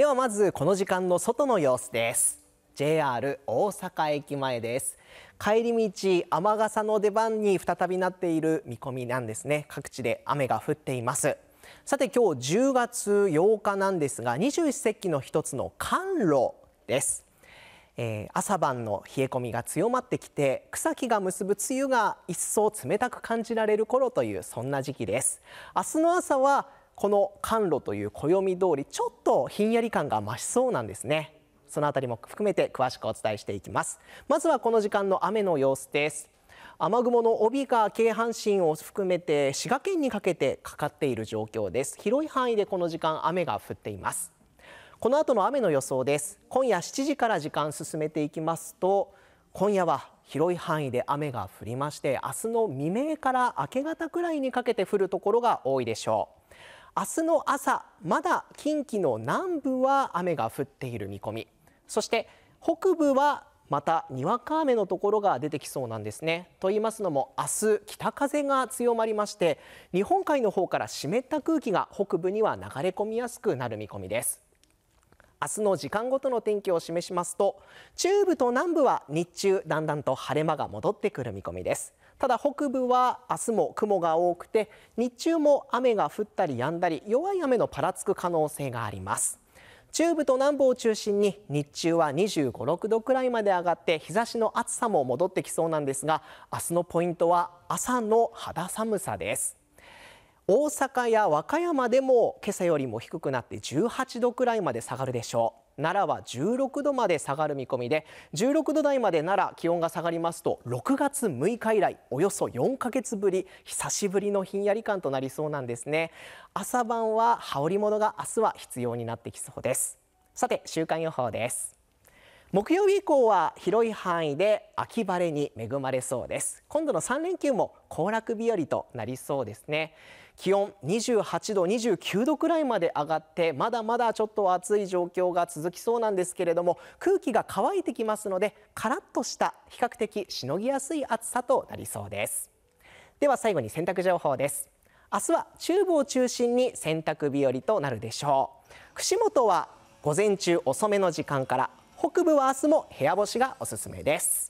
ではまずこの時間の外の様子です JR 大阪駅前です帰り道雨傘の出番に再びなっている見込みなんですね各地で雨が降っていますさて今日10月8日なんですが21世紀の一つの寒露です、えー、朝晩の冷え込みが強まってきて草木が結ぶ梅雨が一層冷たく感じられる頃というそんな時期です明日の朝はこの寒露という暦通りちょっとひんやり感が増しそうなんですねそのあたりも含めて詳しくお伝えしていきますまずはこの時間の雨の様子です雨雲の帯が京阪神を含めて滋賀県にかけてかかっている状況です広い範囲でこの時間雨が降っていますこの後の雨の予想です今夜7時から時間進めていきますと今夜は広い範囲で雨が降りまして明日の未明から明け方くらいにかけて降るところが多いでしょう明日の朝まだ近畿の南部は雨が降っている見込みそして北部はまたにわか雨のところが出てきそうなんですね。と言いますのも明日北風が強まりまして日本海の方から湿った空気が北部には流れ込みやすくなる見込みです。明日の時間ごとの天気を示しますと中部と南部は日中だんだんと晴れ間が戻ってくる見込みですただ北部は明日も雲が多くて日中も雨が降ったり止んだり弱い雨のぱらつく可能性があります中部と南部を中心に日中は2 5 6度くらいまで上がって日差しの暑さも戻ってきそうなんですが明日のポイントは朝の肌寒さです大阪や和歌山でも今朝よりも低くなって18度くらいまで下がるでしょう奈良は16度まで下がる見込みで16度台まで奈良気温が下がりますと6月6日以来およそ4ヶ月ぶり久しぶりのひんやり感となりそうなんですね朝晩は羽織物が明日は必要になってきそうですさて週間予報です木曜日以降は広い範囲で秋晴れに恵まれそうです今度の3連休も行楽日和となりそうですね気温28度29度くらいまで上がってまだまだちょっと暑い状況が続きそうなんですけれども空気が乾いてきますのでカラッとした比較的しのぎやすい暑さとなりそうですでは最後に洗濯情報です明日は中部を中心に洗濯日和となるでしょう串本は午前中遅めの時間から北部は明日も部屋干しがおすすめです。